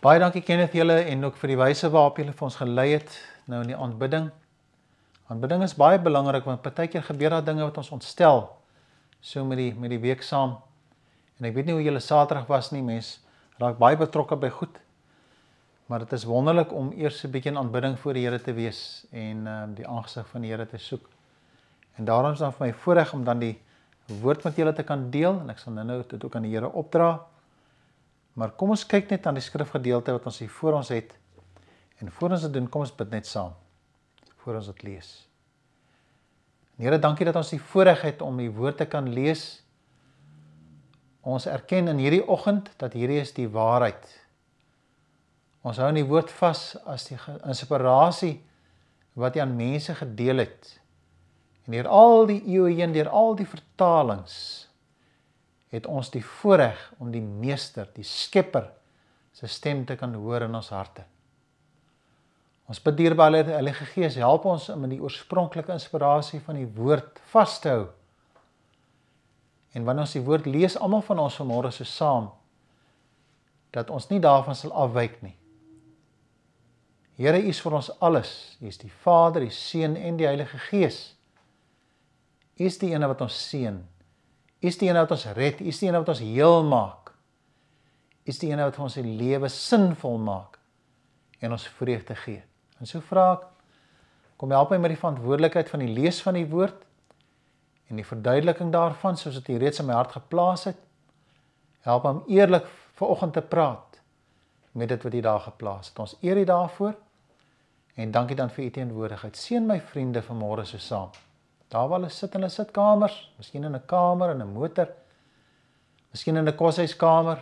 Baie dankie Kenneth julle en ook vir die wyse waarop julle vir ons gelei het nou in die aanbidding. Aanbidding is baie belangrik want partykeer gebeur daar dinge wat ons ontstel so met die met die week saam. En ek weet nie hoe julle Saterdag was nie, mens raak baie betrokke by goed. Maar dit is wonderlik om eers 'n bietjie in aanbidding voor die Here te wees en ehm uh, die aangesig van die Here te soek. En daarom is dan vir my voorreg om dan die woord met julle te kan deel en ek sal nou-nou dit ook aan die Here opdra. Maar kom ons kyk net aan die skrifgedeelte wat ons hier voor ons het. En voor ons dit doen, kom ons bid net saam. Voor ons dit lees. Here, dankie dat ons die voorreg het om u woord te kan lees. Ons erken in hierdie oggend dat hierdie is die waarheid. Ons hou in die woord vas as die inspirasie wat jy aan mense gedeel het. En deur al die eeue heen, deur al die vertalings het ons die voorreg om die meester, die skepper se stem te kan hoor in ons harte. Ons bid dierbare Heilige Gees, help ons om in die oorspronklike inspirasie van die woord vas te hou. En wanneer ons die woord lees, almal van ons vanmôre so saam dat ons nie daarvan sal afwyk nie. Here, U is vir ons alles. U is die Vader, die Seun en die Heilige Gees. U is die een wat ons seën. U is die een nou wat ons red, U is die een nou wat ons heel maak. U is die een nou wat ons se lewe sinvol maak en ons vreugde gee. En so vra ek kom help my met die verantwoordelikheid van die lees van die woord en die verduideliking daarvan soos dit reeds in my hart geplaas het. Help hom eerlik vanoggend te praat met dit wat hy daar geplaas het. Ons eer U daarvoor en dankie dan vir U teenwoordigheid. Seën my vriende vanmôre so saam. Daar waar hulle sit in hulle sitkamers, miskien in 'n kamer en 'n motor. Miskien in 'n koshuiskamer.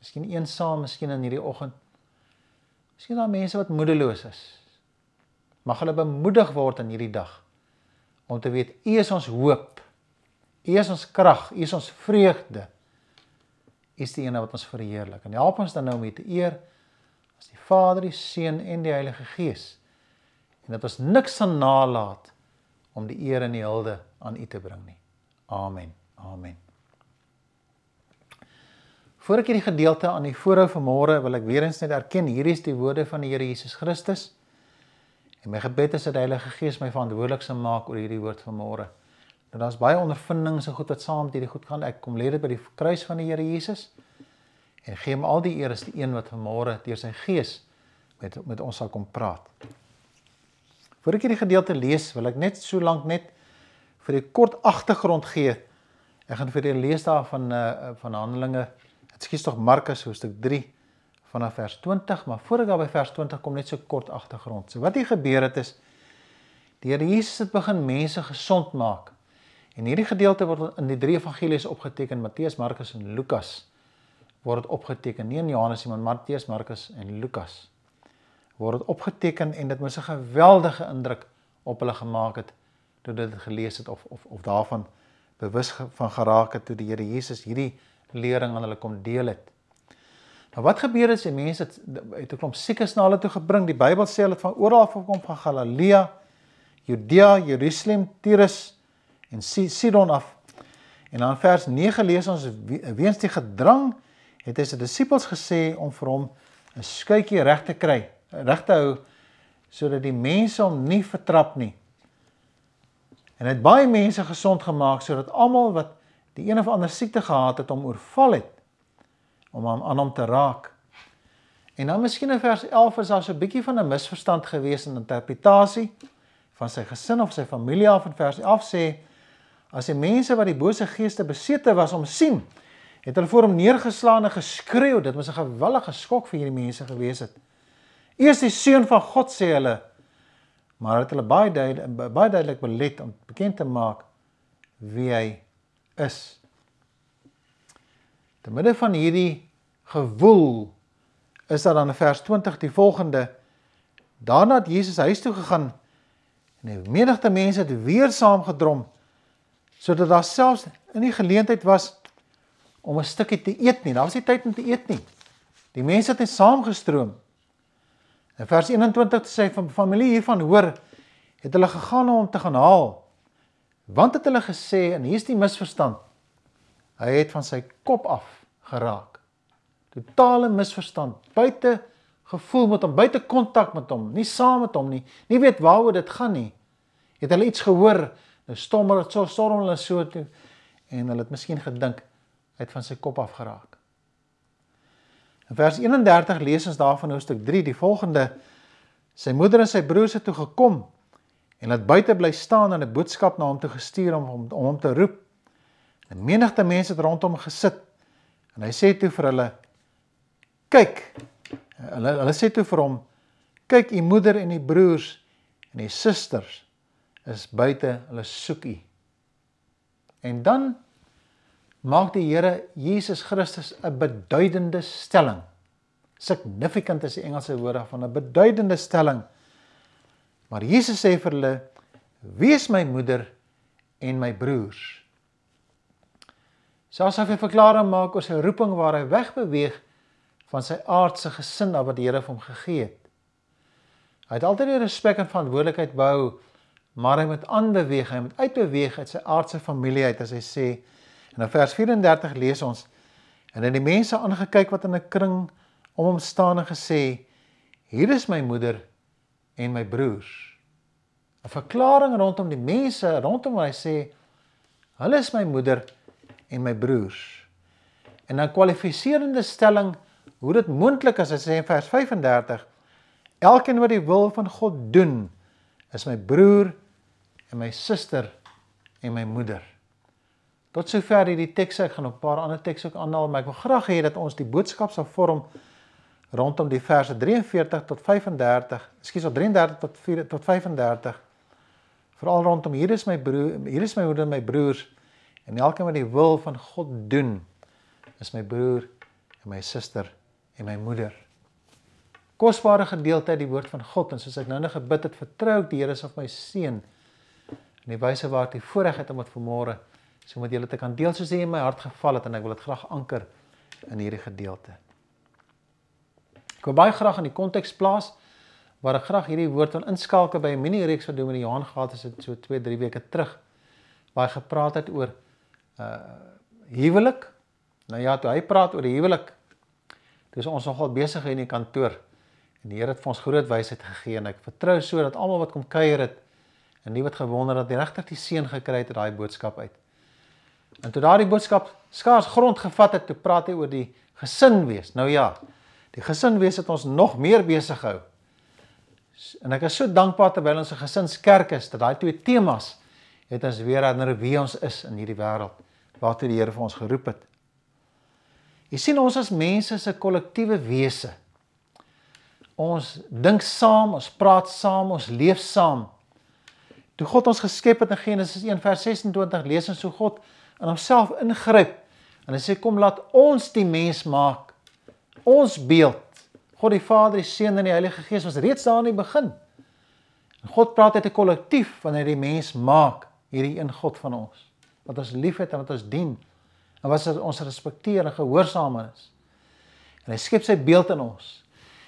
Miskien eensaam, miskien in hierdie oggend. Miskien daar mense wat moedeloos is. Mag hulle bemoedig word in hierdie dag om te weet U is ons hoop. U is ons krag, U is ons vreugde. U is die een wat ons verheerlik. En help ons dan nou om U te eer as die Vader, die Seun en die Heilige Gees. En dat ons niks aan nalat om die eer en die hulde aan U te bring nie. Amen. Amen. Voordat ek hierdie gedeelte aan die voorhou vanmôre wil ek weer eens net erken hier is die woorde van die Here Jesus Christus. En my gebed is dat die Heilige Gees my verantwoordelik sal maak oor hierdie woord vanmôre. Nou daar's baie ondervindings en goed wat saam met hierdie goed gaan. Ek kom lê dit by die kruis van die Here Jesus en gee hom al die eer as die een wat vanmôre deur sy Gees met met ons sal kom praat. Voordat ek hierdie gedeelte lees, wil ek net so lank net vir 'n kort agtergrond gee. Ek gaan vir julle lees daar van eh van Handelinge. Dit skiet tog Markus hoofstuk 3 vanaf vers 20, maar voordat ek daar by vers 20 kom, net so kort agtergrond. So wat hier gebeur het is die Here Jesus het begin mense gesond maak. En hierdie gedeelte word in die drie evangelies opgeteken, Matteus, Markus en Lukas word opgeteken. Nie in Johannes nie, maar Matteus, Markus en Lukas word dit opgeteken en dit moes 'n geweldige indruk op hulle gemaak het toe dit gelees het of of of daarvan bewus van geraak het toe die Here Jesus hierdie lering aan hulle kom deel het. Nou wat gebeur as die mense het, het 'n klomp siekes na hulle toe gebring? Die Bybel sê hulle het van oral af gekom van Galilea, Judea, Jerusalem, Tyrus en Sidon af. En dan vers 9 lees ons weens die gedrang het hy sy disippels gesê om vir hom 'n skuitjie reg te kry reg te hou sodat die mense hom nie vertrap nie. En hy het baie mense gesond gemaak sodat almal wat die een of ander siekte gehad het om oorval het om hom aan hom te raak. En dan miskien in vers 11 is daar so 'n bietjie van 'n misverstand gewees in interpretasie van sy gesin of sy familie af in vers 11 sê as die mense wat die bose geeste besete was om sien het hulle voor hom neergeslaan en geskreeu dit was 'n gewellige skok vir hierdie mense gewees het. Eers die seun van God sê hulle. Maar het hulle het baie duidelik baie duidelik belet om bekend te maak wie hy is. Te midde van hierdie gewoel is daar dan in vers 20 die volgende: Daarna het Jesus huis toe gegaan en die menigte mense het weer saamgedrom sodat daar selfs in die geleentheid was om 'n stukkie te eet nie. Daar was nie tyd om te eet nie. Die mense het saamgestroom. In nou, vers 21 sê van familie hiervan hoor het hulle gegaan om hom te gaan haal. Want het hulle gesê en hier's die misverstand. Hy het van sy kop af geraak. Totale misverstand. Buite gevoel met hom, buite kontak met hom, nie saam met hom nie. Nie weet waaroor dit gaan nie. Het hulle iets gehoor? Nou stommer, so storm hulle so toe en hulle het miskien gedink hy het van sy kop af geraak. In vers 31 lees ons daarvan hoofstuk 3 die volgende: Sy moeder en sy broers het toe gekom en het buite bly staan en 'n boodskap na hom toe gestuur om om, om hom te roep. En menigte mense het rondom gesit. En hy sê toe vir hulle: "Kyk." Hulle hulle sê toe vir hom: "Kyk, u moeder en u broers en u susters is buite. Hulle soek u." En dan maak die Here Jesus Christus 'n beduidende stelling. Significant is die Engelse woord daarvan 'n beduidende stelling. Maar Jesus sê vir hulle: "Wees my moeder en my broers." Selfs as hy verklaring maak oor sy roeping waar hy wegbeweeg van sy aardse gesin wat die Here vir hom gegee het. Hy het altyd die respek en verantwoordelikheid behou, maar hy moet aanbeweeg, hy moet uitbeweeg uit sy aardse familie uit as hy sê En in vers 34 lees ons: En in die mense aangekyk wat in 'n kring om hom staan en gesê: Hier is my moeder en my broers. 'n Verklaring rondom die mense rondom hom, hy sê: Hulle is my moeder en my broers. En dan kwalifiserende stelling hoe dit moontlik is as hy sê in vers 35: Elkeen wat die wil van God doen, is my broer en my suster en my moeder. Tot sover hierdie tekste, ek gaan 'n paar ander tekste ook aanhaal, maar ek wil graag hê dat ons die boodskap sal vorm rondom die verse 43 tot 35, ekskuus, 33 tot 4 tot 35. Veral rondom hier is my broer, hier is my moeder en my broers en elkeen wat die wil van God doen, is my broer en my suster en my moeder. Kosbare gedeelte uit die woord van God en soos ek nou net gebid het, vertrou ek die Here se op my seën. In die wyse waar ek die voorreg het om dit vanmôre te so met julle te kan deel soos dit in my hart geval het en ek wil dit graag anker in hierdie gedeelte. Ek wil baie graag in die konteks plaas waar ek graag hierdie woord wil inskalk by 'n mini-reeks wat Dominee Johan gehad het so 2-3 weke terug waar hy gepraat het oor uh huwelik. Nou ja, toe hy praat oor die huwelik. Dis ons nogal besig in die kantoor en die Here het vir ons groot wysheid gegee en ek vertrou so dat almal wat kom kuier het en nie wat gewonder dat die regter die seën gekry het uit daai boodskap uit. En toe daardie boodskap skaars grond gevat het, toe praat hy oor die gesin wees. Nou ja, die gesin wees het ons nog meer besig gehou. En ek is so dankbaar terwyl ons 'n gesinskerk is dat daai twee temas het ons weer herinner wie ons is in hierdie wêreld waartoe die Here vir ons geroep het. Jy sien ons as mense is 'n kollektiewe wese. Ons dink saam, ons praat saam, ons leef saam. Toe God ons geskep het in Genesis 1:26 lees ons hoe God in homself ingryp. En hy sê kom laat ons die mens maak ons beeld. God die Vader, die Seun en die Heilige Gees was reeds daar aan die begin. En God praat uit 'n kollektief wanneer hy die mens maak, hierdie een God van ons wat ons liefhet en wat ons dien en wat ons respekteer en gehoorsaam is. En hy skep sy beeld in ons.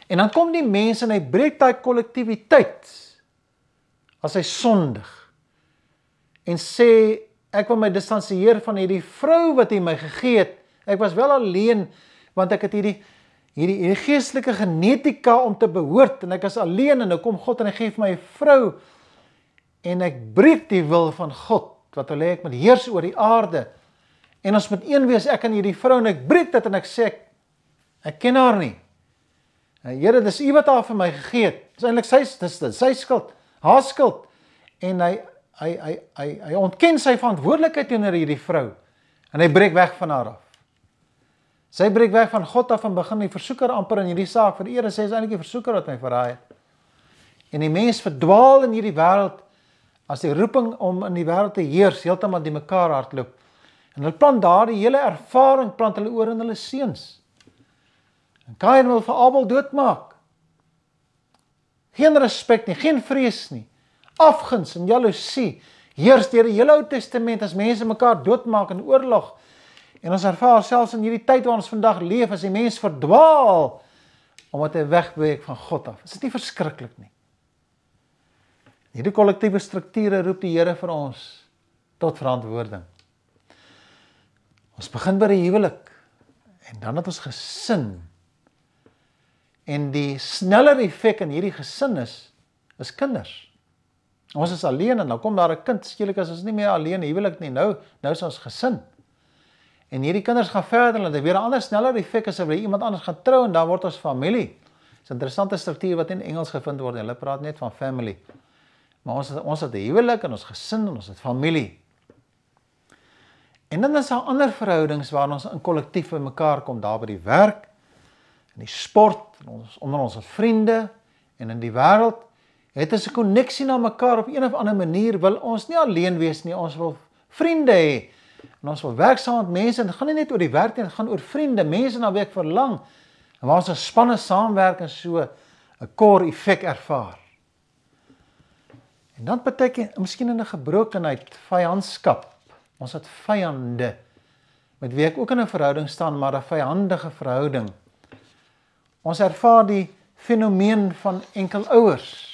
En dan kom die mens en hy breek daai kollektiwiteit as hy sondig en sê Ek wil my distansieer van hierdie vrou wat hy my gegee het. Ek was wel alleen want ek het hierdie hierdie hierdie geestelike genetika om te behoort en ek is alleen en nou kom God en hy gee vir my 'n vrou en ek breek die wil van God wat hulle ek met heers oor die aarde. En ons moet een wees ek en hierdie vrou en ek breek dit en ek sê ek, ek ken haar nie. En nou, Here, dis U wat haar vir my gegee het. Dis eintlik sy dis sy skuld, haar skuld. En hy hy hy hy hy ontken sy verantwoordelikheid teenoor hierdie vrou en hy breek weg van haar af. Sy breek weg van God af en begin die versoeker amper in hierdie saak vir eer en sê is eintlik die versoeker wat my verraai het. En die mens verdwaal in hierdie wêreld as die roeping om in die wêreld te heers heeltemal die mekaar hardloop. En hulle plant daardie hele ervaring plant hulle oor in hulle seuns. En Kain wil vir Abel doodmaak. Geen respek nie, geen vrees nie afguns en jaloesie heers deur die hele Ou Testament as mense mekaar doodmaak in oorlog. En ons ervaar selfs in hierdie tyd waar ons vandag leef as die mens verdwaal omdat hy wegbreek van God af. Is dit nie verskriklik nie? Hierdie kollektiewe strukture roep die Here vir ons tot verantwoording. Ons begin by die huwelik en dan het ons gesin. En die sneller effek in hierdie gesin is is kinders. Ons is alleen en dan nou kom daar 'n kind skielik as ons nie meer alleen huwelik nie nou nou is ons gesin. En hierdie kinders gaan verder en dit weer anders sneller effek as hulle iemand anders gaan trou en dan word ons familie. Dis 'n interessante struktuur wat in Engels gevind word. Hulle praat net van family. Maar ons ons het 'n huwelik en ons gesin en ons het familie. En dan is daar ander verhoudings waar ons in kollektief by mekaar kom daar by die werk en die sport en ons onder ons vriende en in die wêreld het 'n koneksie na mekaar op een of ander manier wil ons nie alleen wees nie, ons wil vriende hê. En ons wil werk saam met mense en dit gaan nie net oor die werk nie, dit gaan oor vriende, mense na wie ek verlang. En waar ons 'n spanne saamwerk en so 'n core effek ervaar. En dan beteken miskien in 'n gebrokenheid vyandskap. Ons het vyande met wie ek ook in 'n verhouding staan, maar 'n vyandige verhouding. Ons ervaar die fenomeen van enkelouers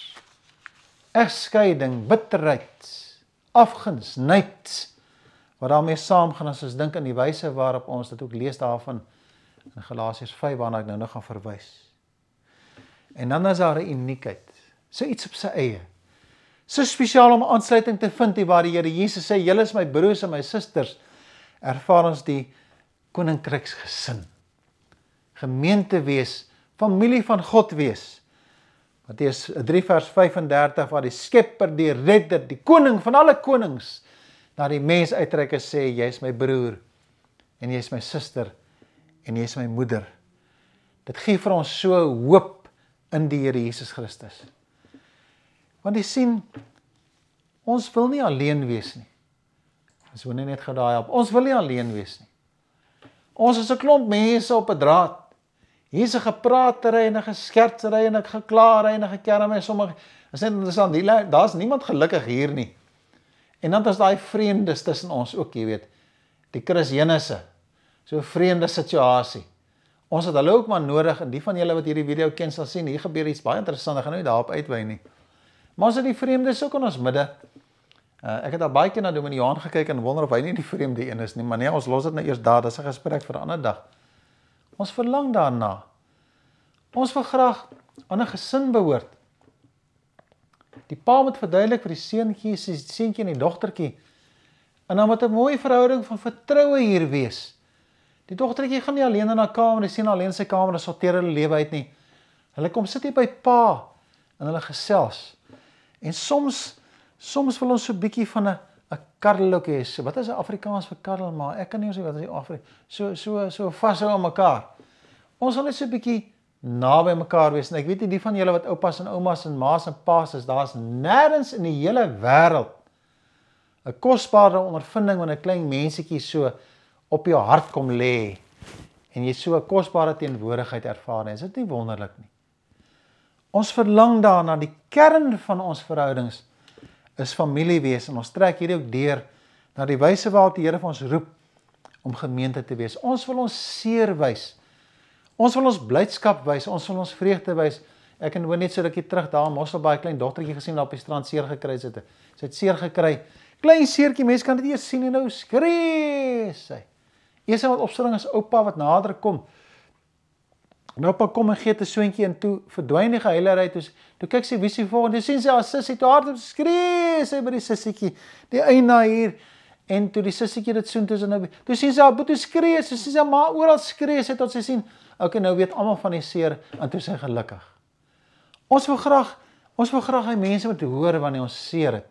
egskeiding, bitterheid, afguns, nait wat daarmee saamgaan as ons dink aan die wyse waarop ons dit ook lees daarvan in Galasiërs 5 waarna ek nou nog gaan verwys. En dan is daar 'n uniekheid, so iets op sy eie. So spesiaal om aansluiting te vind hier waar die Here Jesus sê, "Julle is my broers en my susters." Ervaar ons die koninkryksgesin. Gemeente wees, familie van God wees. Matteus 3 vers 35 waar die Skepper, die Redder, die koning van alle konings na die mens uitreik en sê jy is my broer en jy is my suster en jy is my moeder. Dit gee vir ons so hoop in die Here Jesus Christus. Want jy sien ons wil nie alleen wees nie. Ons wil nie net gedaai op. Ons wil nie alleen wees nie. Ons is 'n klomp mense op 'n draad. Hier's 'n gepraatery en 'n geskertsery en 'n geklaarery en 'n gekerm en sommer is net interessant. Daar's niemand gelukkig hier nie. En dan is daai vreemdes tussen ons ook, jy weet, die Christenese. So 'n vreemde situasie. Ons het hulle ook maar nodig en die van julle wat hierdie video ken sal sien, hier gebeur iets baie interessants. Ek gaan nou nie daarop uitwy nie. Maar ons het die vreemdes ook in ons midde. Uh, ek het daar baie keer na Dominee Johan gekyk en wonder of hy nie die vreemde een is nie, maar nee, ons los dit nou eers daar, dis 'n gesprek vir 'n ander dag. Ons verlang daarna. Ons wil graag aan 'n gesin behoort. Die pa moet verduidelik vir die seuntjie, sy seuntjie en die dogtertjie en dan moet 'n mooi verhouding van vertroue hier wees. Die dogtertjie gaan nie alleen in haar kamer, sy sien alleen sy kamer en sorteer hulle lewe uit nie. Hulle kom sit hier by pa en hulle gesels. En soms soms wil ons so 'n bietjie van 'n 'n karrelletjie is. Wat is 'n Afrikaans vir karrel maar ek kan nie ons weet wat is die Afrika. So so so vashou aan mekaar. Ons wil net so 'n bietjie naby mekaar wees en ek weet nie die van julle wat oupas en oumas en maas en paas is, daar's nêrens in die hele wêreld 'n kosbare ondervinding wanneer 'n klein mensetjie so op jou hart kom lê en jy so 'n kosbare teenwoordigheid ervaar. Is dit nie wonderlik nie? Ons verlang daarna die kern van ons verhoudings is familie wees en ons trek hierdie ook deur na die wyse waarop die Here vir ons roep om gemeente te wees. Ons wil ons seer wys. Ons wil ons blydskap wys, ons wil ons vreugde wys. Ek en hoor net so rukkie terug daar in Mosselbaai klein dogtertjie gesien wat op die strand seer gekry het. Sy het seer gekry. Klein seertjie, mense kan dit eers sien en nou skree sy. Eers wat opstelling is oupa wat nader kom. Nou pa kom en gee te swentjie en toe verdwyn die geheilerheid. Toe, toe kyk sy wie sy volgende sien sy haar sussie toe hardop skree sy by die sussietjie. Die eina hier en toe die sussietjie dit soen tussen nou. Toe sien sy haar boetie skree, sy sien sy ma oral skree sy tot sy sien, okay nou weet almal van die seer en toe sy gelukkig. Ons wil graag ons wil graag hê mense moet hoor wanneer ons seer het.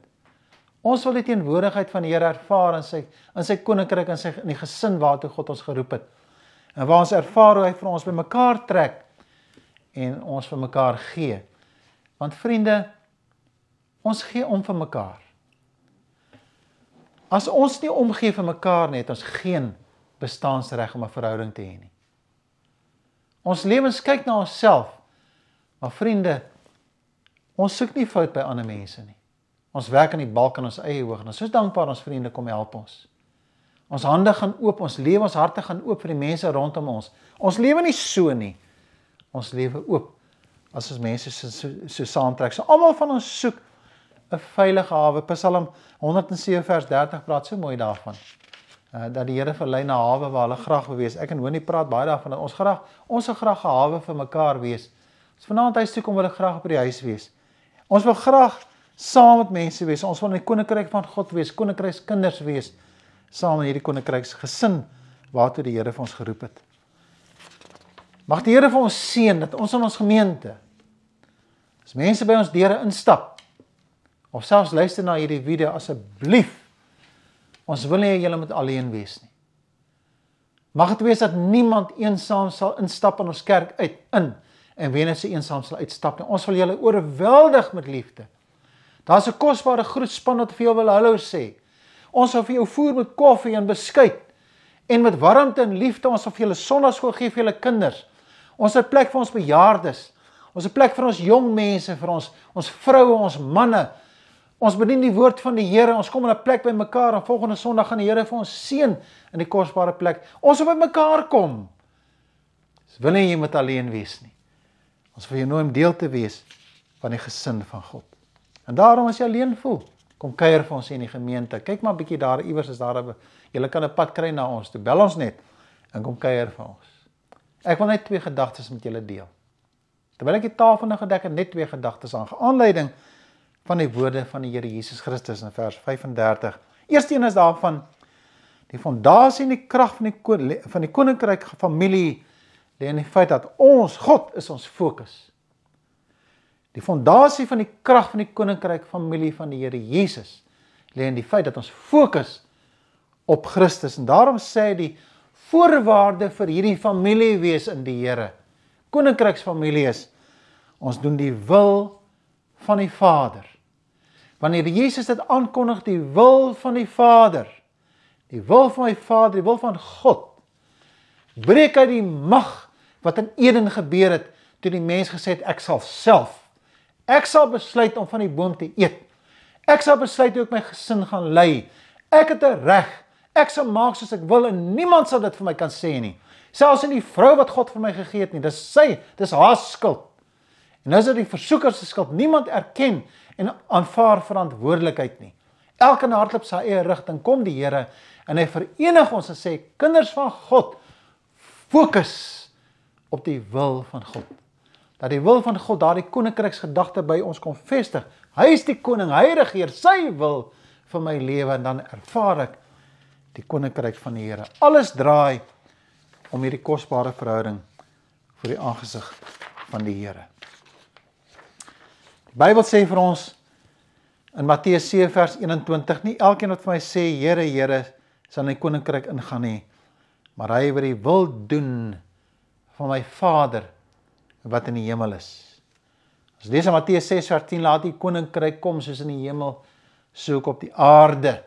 Ons wil die teenwoordigheid van die Here ervaar in sy in sy koninkryk en sy in die gesin waartoe God ons geroep het. En waar ons ervaar hoe hy vir ons bymekaar trek en ons vir mekaar gee. Want vriende, ons gee om vir mekaar. As ons nie omgee vir mekaar nie, het ons geen bestaanreg om 'n verhouding te hê nie. Ons lewens kyk na onsself. Maar vriende, ons soek nie fout by ander mense nie. Ons werk aan die balk in ons eie oog en ons is dankbaar ons vriende kom help ons. Ons hande gaan oop, ons lewe, ons harte gaan oop vir die mense rondom ons. Ons lewe nie so nie. Ons lewe oop as ons mense so, so, so saamtrek. So almal van ons soek 'n veilige hawe. Psalm 107 vers 30 praat so mooi daarvan. Uh, dat die Here vir hulle 'n hawe waar hulle graag wil wees. Ek en Honie praat baie daarvan dat ons graag ons wil graag 'n hawe vir mekaar wees. Ons vanaand huis toe kom wil graag op die huis wees. Ons wil graag saam met mense wees. Ons wil in die koninkryk van God wees, koninkryskinders wees. wees saam in hierdie koninkryks gesin waartoe die Here vir ons geroep het. Mag die Here vir ons seën dat ons in ons gemeente as mense by ons deure instap of selfs luister na hierdie video asseblief. Ons wil nie hê julle moet alleen wees nie. Mag dit wees dat niemand eensaam sal instap in ons kerk uit in en wenens se eensaam sal uitstap nie. Ons wil julle oorweldig met liefde. Daar's 'n kosbare groet span wat vir jou wil hallo sê. Ons sal vir jou voer met koffie en beskuit en met warmte en liefde. Ons sal vir julle sonnaarskool gee vir julle kinders. Ons het plek vir ons bejaardes. Ons het plek vir ons jong mense, vir ons ons vroue, ons manne. Ons bedien die woord van die Here. Ons kom in 'n plek by mekaar en volgende Sondag gaan die Here vir ons seën in die kosbare plek. Ons wil by mekaar kom. Ons wil nie jy moet alleen wees nie. Ons wil jou nooi om deel te wees van die gesin van God. En daarom as jy alleen voel, kom kuier vir ons in die gemeente. Kyk maar bietjie daar iewers is daar 'n jy kan 'n pad kry na ons. Toe bel ons net en kom kuier vir ons. Ek wil net twee gedagtes met julle deel. Terwyl ek die tafel nou gedek het, net twee gedagtes aan geaanleiding van die woorde van die Here Jesus Christus in vers 35. Eerstene is daarvan die fondasie en die krag van die van die koninkryk familie lê in die feit dat ons God is ons fokus is. Die fondasie van die krag van die koninkryk familie van die Here Jesus lê in die feit dat ons fokus op Christus en daarom sê die voorwaarde vir hierdie familie wees in die Here. Koninkryksfamilie is ons doen die wil van die Vader. Wanneer Jesus dit aankondig die wil van die Vader, die wil van my Vader, die wil van God, breek uit die mag wat in Eden gebeur het toe die mens gesê het ek sal self Ek sal besluit om van die boom te eet. Ek sal besluit hoe ek my gesin gaan lei. Ek het 'n reg. Ek sal maak soos ek wil en niemand sal dit vir my kan sê nie. Selfs in die vrou wat God vir my gegee het nie, dis sy, dis haar skuld. En nou is dit die versoeker se skuld. Niemand erken en aanvaar verantwoordelikheid nie. Elkeen hardloop sy eie rigting. Kom die Here en hy verenig ons en sê kinders van God, fokus op die wil van God dat die wil van God daardie koninkryksgedagte by ons kom vestig. Hy is die koning, hy regeer sy wil vir my lewe en dan ervaar ek die koninkryk van die Here. Alles draai om hierdie kosbare verhouding voor die aangesig van die Here. Die Bybel sê vir ons in Matteus 7 vers 21: Nie elkeen wat vir my sê Here, Here, sal in die koninkryk ingaan nie, maar hy wat die wil doen van my Vader wat wat in die hemel is. As lees Mattheus 6:10 laat die koninkryk kom soos in die hemel so ook op die aarde.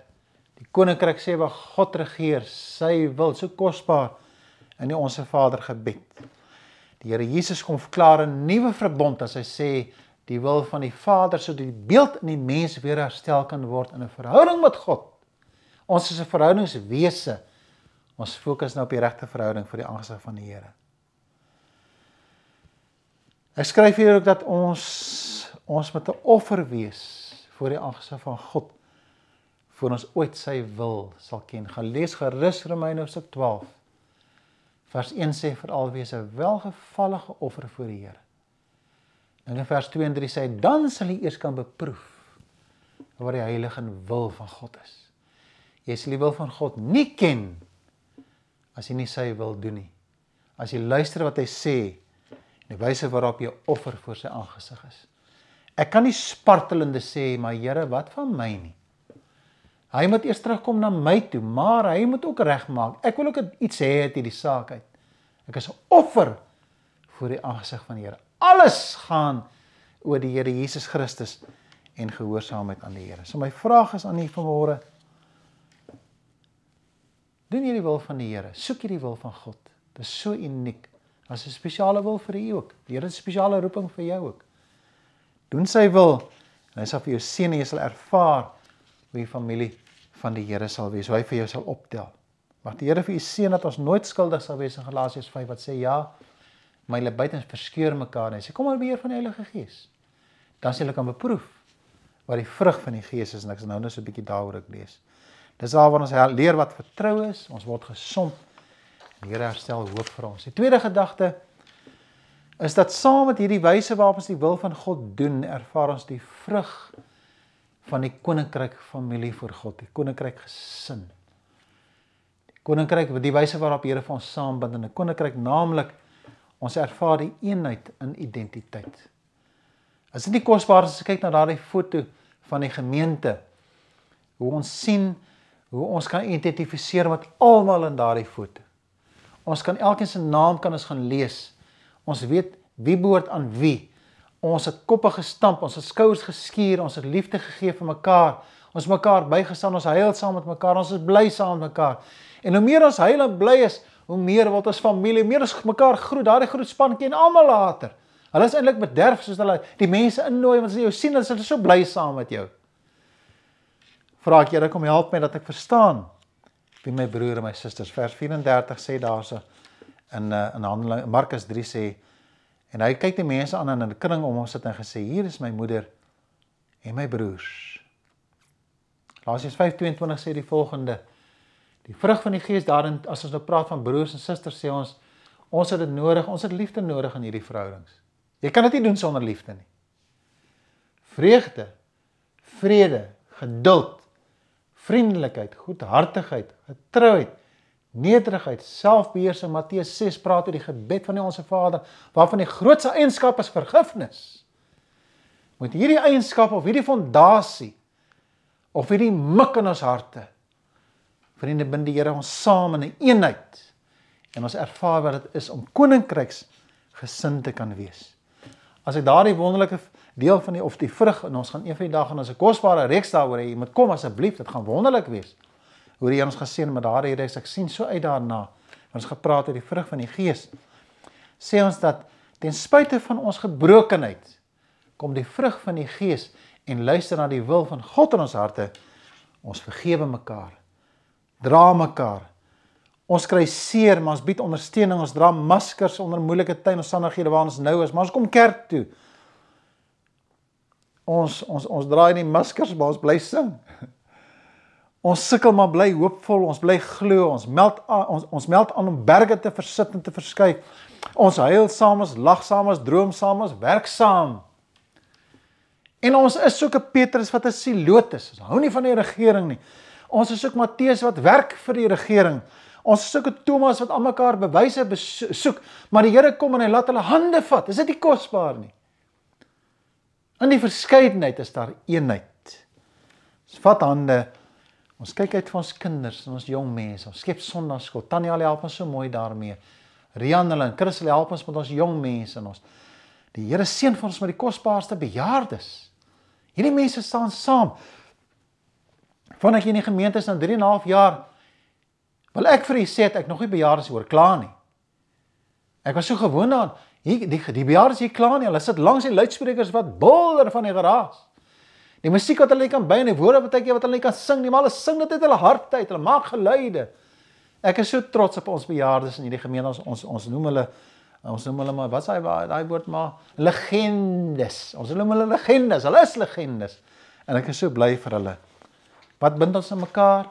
Die koninkryk sê waar God regeer, sy wil so kosbaar in die onsse Vader gebed. Die Here Jesus kom verklaar 'n nuwe verbond as hy sê die wil van die Vader sodat die beeld in die mens weer herstel kan word in 'n verhouding met God. Ons is 'n verhoudingswese. Ons fokus nou op die regte verhouding vir die aangesig van die Here. Ek skryf hier ook dat ons ons met 'n offer wees voor die aangesig van God voor ons ooit sy wil sal ken. Gelees gerus Romeine hoofstuk 12 vers 1 sê vir alwees 'n welgevallige offer voor die Here. Dan in vers 2 en 3 sê dan sal jy eers kan beproef wat die heilige wil van God is. Jy sal die wil van God nie ken as jy nie sy wil doen nie. As jy luister wat hy sê in die wyse waarop jy offer voor sy aangesig is. Ek kan nie spartelende sê maar Here, wat van my nie. Hy moet eers terugkom na my toe, maar hy moet ook regmaak. Ek wil ook iets hê uit hierdie saak uit. Ek is 'n offer voor die aangesig van die Here. Alles gaan oor die Here Jesus Christus en gehoorsaamheid aan die Here. So my vraag is aan u vanmôre. Doen jy die wil van die Here? Soek jy die wil van God? Dit is so uniek. Daar's 'n spesiale wil vir u ook. Die Here het 'n spesiale roeping vir jou ook. Doen sy wil en hy sal vir jou seën en jy sal ervaar hoe die familie van die Here sal wees. Hoe hy vir jou sal optel. Mag die Here vir u seën dat ons nooit skuldig sal wees in Galasiërs 5 wat sê ja, my lewe buitens verskeur mekaar en hy sê kom al beheer van die Heilige Gees. Dan sal jy kan beproef wat die vrug van die Gees is en ek sal nou net so 'n bietjie daaroor ek lees. Dis waar waar ons leer wat vertrou is, ons word gesond Die Here herstel hoop vir ons. Die tweede gedagte is dat saam met hierdie wyse waarop ons die wil van God doen, ervaar ons die vrug van die koninkryk familie vir God, die koninkryk gesin. Die koninkryk wat die wyse waarop Here vir ons saambind in 'n koninkryk, naamlik ons ervaar die eenheid in identiteit. As dit nie kosbaar is om te kyk na daardie foto van die gemeente hoe ons sien hoe ons kan identifiseer met almal in daardie foto. Ons kan elkeen se naam kan ons gaan lees. Ons weet wie behoort aan wie. Ons het koppe gestamp, ons het skouers geskuur, ons het liefde gegee vir mekaar. Ons mekaar bygestaan, ons huil saam met mekaar, ons is bly saam met mekaar. En hoe meer ons huil en bly is, hoe meer word ons familie, meer ons mekaar groet. Daardie groet span ken almal later. Hulle is eintlik bederf soos hulle die mense innooi want as jy jou sien, hulle is so bly saam met jou. Vra ek Here kom help my dat ek verstaan vir my broer en my susters. Vers 34 sê daarse in uh, in Handeling Markus 3 sê en hy kyk die mense aan en in 'n kring om hom sit en gesê hier is my moeder en my broers. Laasjes 5:22 sê die volgende Die vrug van die Gees daarin as ons nou praat van broers en susters sê ons ons het dit nodig, ons het liefde nodig in hierdie verhoudings. Jy kan dit nie doen sonder liefde nie. Vreugde, vrede, geduld, vriendelikheid, goedhartigheid, getrouheid, nederigheid, selfbeheersing. Matteus 6 praat oor die gebed van die onsse Vader, waarvan die grootste eienskap is vergifnis. Moet hierdie eienskap of hierdie fondasie of hierdie mik in ons harte vriende bind die Here ons saam in 'n eenheid en ons ervaar wat dit is om koninkryks gesind te kan wees. As ek daardie wonderlike deel van die of die vrug en ons gaan eendag en ons 'n kosbare reeks daaroor hê. Jy moet kom asseblief, dit gaan wonderlik wees. Hoor jy ons geseën met daardie reeks. Ek sien so uit daarna. Ons gepraat oor die vrug van die Gees. Sê ons dat ten spyte van ons gebrokenheid kom die vrug van die Gees en luister na die wil van God in ons harte. Ons vergewe mekaar. Dra mekaar. Ons kry seer, maar ons bied ondersteuning. Ons dra maskers onder moeilike tye en omstandighede waarin ons nou is, maar ons kom kerk toe. Ons ons ons draai nie maskers maar ons bly sing. Ons sukkel maar bly hoopvol, ons bly glo, ons meld aan, ons ons meld aan om berge te versit en te verskuif. Ons huil saam, ons lag saam, ons droom saam, ons werk saam. En ons is soek 'n Petrus wat 'n silotus. Ons hou nie van die regering nie. Ons is soek Matteus wat werk vir die regering. Ons soek 'n Thomas wat almekaar bewyse soek, maar die Here kom en hy laat hulle hande vat. Is dit nie kosbaar nie? In die verskeidenheid is daar eenheid. Ons vat hande. Ons kyk uit vir ons kinders en ons jong mense. Ons skep Sondagskool. Tannie Ali help ons so mooi daarmee. Rian en Christel help ons met ons jong mense en ons. Die Here seën vir ons met die kosbaarste bejaardes. Hierdie mense staan saam. Vandat jy in die gemeente is na 3 en 'n half jaar, wil ek vir u sê ek nog nie bejaardes oor klaar nie. Ek was so gewoond daaraan Hier die die bejaardes hier kla nie. Hulle sit langs die luidsprekers wat bulder van die geraas. Die musiek wat hulle kan by en die woorde wat hulle wat hulle kan sing, nie maar hulle sing dit uit hulle hart uit. Hulle maak geluide. Ek is so trots op ons bejaardes in hierdie gemeenskap. Ons ons noem hulle ons noem hulle maar wat s'hy daai woord maar legendes. Ons noem hulle legendes. Hulle is legendes. En ek is so bly vir hulle. Wat bind ons aan mekaar?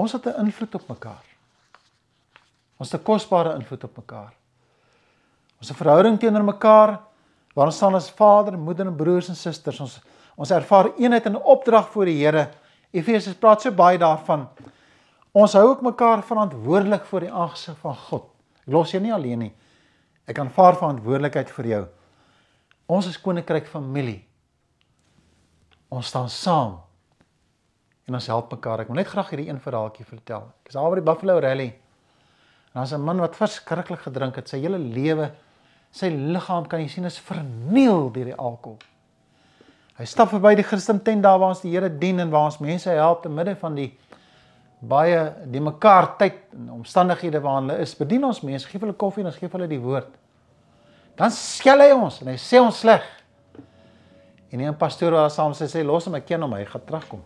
Ons het 'n invloed op mekaar. Ons het 'n kosbare invloed op mekaar. Ons verhouding teenoor mekaar waar ons staan as vader, moeder en broers en susters, ons ons ervaar eenheid in 'n opdrag voor die Here. Efesiërs praat so baie daarvan. Ons hou ook mekaar verantwoordelik voor die aangesig van God. Ek los jou nie alleen nie. Ek aanvaar verantwoordelikheid vir jou. Ons is koninkryk familie. Ons staan saam en ons help mekaar. Ek wil net graag hierdie een verhaaltjie vertel. Ek is daar by die Buffalo Rally. En daar's 'n man wat verskriklik gedrink het, sy hele lewe Sy liggaam kan jy sien is verniel deur die alkohol. Hy stap verby die Christen tent daar waar ons die Here dien en waar ons mense help te midde van die baie die mekaar tyd en omstandighede waarin hulle is. Bedien ons mense, gee hulle koffie en ons gee hulle die woord. Dan skel hy ons en hy sê ons sleg. En een pastoor was saam sy sê los hom ek ken hom hy gaan terugkom.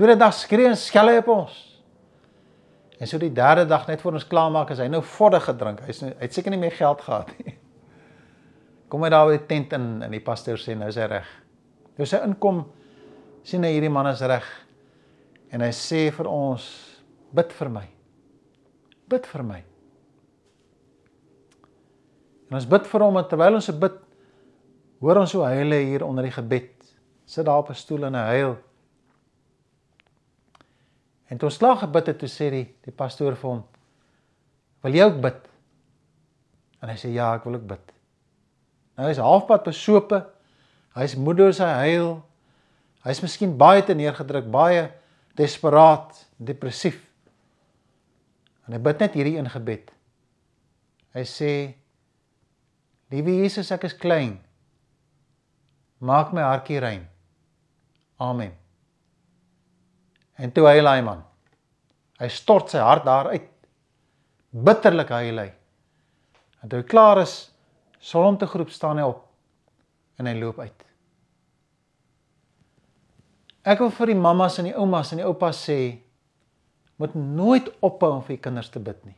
Tweede dag skree en skel hy op ons. En so die derde dag net voor ons klaarmaak is hy nou vorder gedrink. Hy's nou, hy't seker nie meer geld gehad nie. Kom hy daar by die tent in en die pastoor sê nou is hy reg. Nou sy inkom sien hy hierdie man is reg. En hy sê vir ons bid vir my. Bid vir my. En ons bid vir hom en terwyl ons bid hoor ons hoe hy lê hier onder die gebed. Sit daar op 'n stoel en hy huil. En toe slaag gebid het toe sê die die pastoor vir hom: "Wil jy ook bid?" En hy sê: "Ja, ek wil ook bid." Hy nou is halfpad besope. Hy's moedeloos hy huil. Hy's miskien baie te neergedruk, baie desperaat, depressief. En hy bid net hierdie een gebed. Hy sê: "Liewe Jesus, ek is klein. Maak my hartjie rein." Amen. En toe huil hy man. Hy stort sy hart daar uit. Bitterlik huil hy. En toe hy klaar is, Salom te groep staan hy op en hy loop uit. Ek wil vir die mammas en die oumas en die oupas sê moet nooit ophou om vir die kinders te bid nie.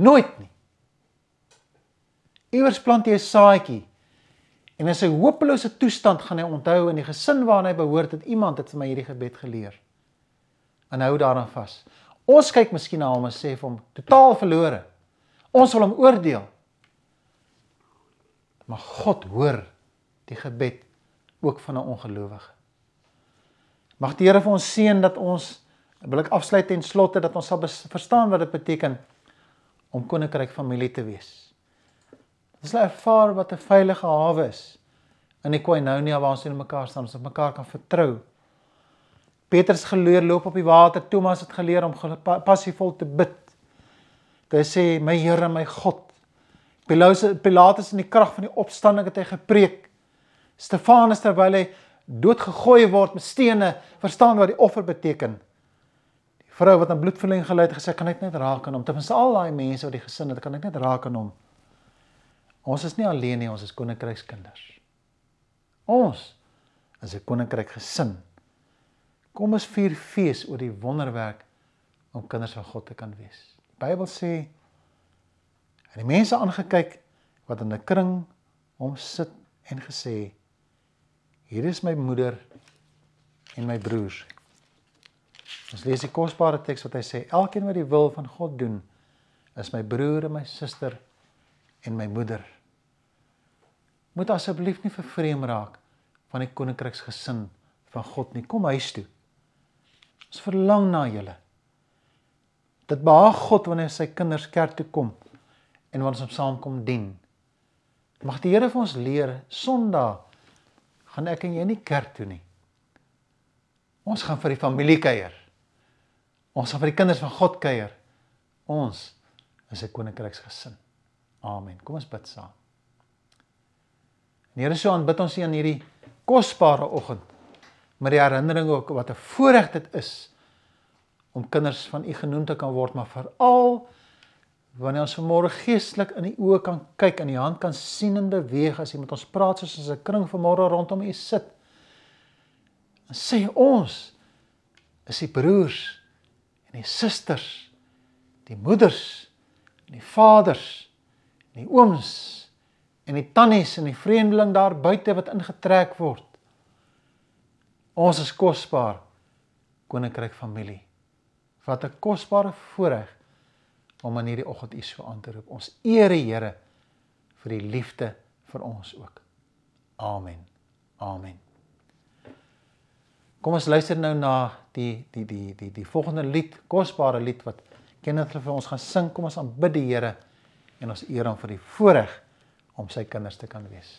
Nooit nie. Iewers plant jy 'n saadjie en in sy hopelose toestand gaan hy onthou in die gesin waarna hy behoort dat iemand het vir my hierdie gebed geleer. En hou daaraan vas. Ons kyk miskien na hom en sê vir hom totaal verlore. Ons wil hom oordeel. Maar God hoor die gebed ook van 'n ongelowige. Mag die Here vir ons seën dat ons wil ek afsluit en slotte dat ons sal verstaan wat dit beteken om koninkryk familie te wees. Dis 'n ervaar wat 'n veilige hawe is in die koinonia waar ons in mekaar staan, ons op mekaar kan vertrou. Petrus geleer loop op die water, Thomas het geleer om passiefvol te bid. Dit sê my Here, my God, Pilatus in die krag van die opstanding het hy gepreek. Stefanus terwyl hy doodgegooi word met stene, verstaan wat die offer beteken. Die vrou wat aan bloedverlenging gelei het, gesê kan ek net raak aan hom. Terwyl al daai mense wat die gesin het, kan ek net raak aan hom. Ons is nie alleen nie, ons is koninkrykskinders. Ons is 'n koninkryk gesin. Kom ons vier fees oor die wonderwerk om kinders van God te kan wees. Die Bybel sê en die mense aangekyk wat in 'n kring hom sit en gesê hier is my moeder en my broers ons lees die kosbare teks wat hy sê elkeen wat die wil van God doen is my broer en my suster en my moeder moet asseblief nie vervreem raak van die koninkryksgesin van God nie kom huis toe ons verlang na julle dit behaag God wanneer sy kinders kerk toe kom en wat ons op saamkom dien. Mag die Here vir ons leer Sondag gaan ek en jy nie kerk toe nie. Ons gaan vir die familie kuier. Ons gaan vir die kinders van God kuier. Ons is 'n koninkryks gesin. Amen. Kom ons bid saam. Here, so aanbid ons U aan hierdie kosbare oggend. Met die herinnering ook wat 'n voorreg dit is om kinders van U genoem te kan word, maar veral wanneer ons vanmôre geestelik in die oë kan kyk, in die hand kan sien en beweeg as jy met ons praat soos ons 'n kring vanmôre rondom u sit. En sê ons is die broers en die susters, die moeders en die vaders en die ooms en die tannies en die vreemdeling daar buite wat ingetrek word. Ons is kosbaar koninkryk familie. Wat 'n kosbare voorreg om aan hierdie oggend U so aan te roep. Ons eer U, Here, vir die liefde vir ons ook. Amen. Amen. Kom ons luister nou na die die die die die volgende lied, kosbare lied wat Kenneth vir ons gaan sing. Kom ons aanbid die Here en ons eer hom vir die voorreg om sy kinders te kan wees.